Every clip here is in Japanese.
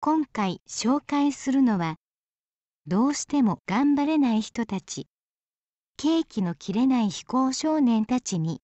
今回紹介するのはどうしても頑張れない人たちケーキの切れない非行少年たちに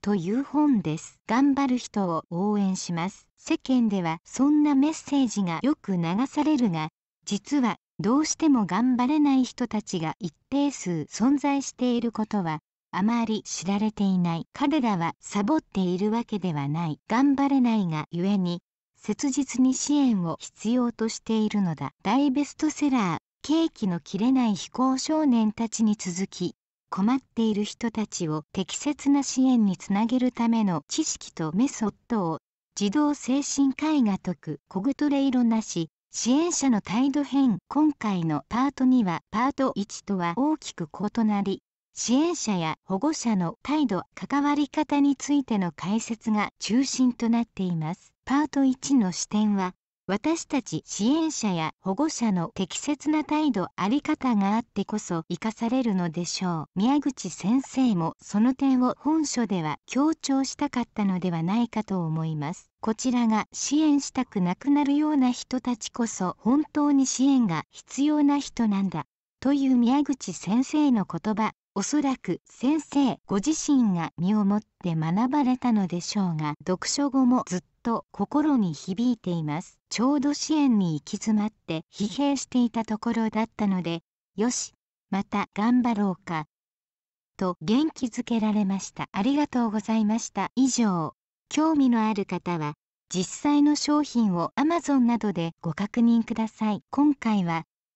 という本です頑張る人を応援します世間ではそんなメッセージがよく流されるが実はどうしても頑張れない人たちが一定数存在していることはあまり知られていない彼らはサボっているわけではない頑張れないがゆえに切実に支援を必要としているのだ大ベストセラー「ケーキの切れない非行少年たち」に続き困っている人たちを適切な支援につなげるための知識とメソッドを児童精神科医が解くコグトレイロなし支援者の態度編今回のパート2はパート1とは大きく異なり支援者や保護者の態度関わり方についての解説が中心となっています。パート1の視点は私たち支援者や保護者の適切な態度あり方があってこそ生かされるのでしょう宮口先生もその点を本書では強調したかったのではないかと思いますこちらが支援したくなくなるような人たちこそ本当に支援が必要な人なんだという宮口先生の言葉おそらく先生ご自身が身をもって学ばれたのでしょうが読書後もずっと心に響いていますちょうど支援に行き詰まって疲弊していたところだったのでよしまた頑張ろうかと元気づけられましたありがとうございました以上興味のある方は実際の商品を Amazon などでご確認ください今回は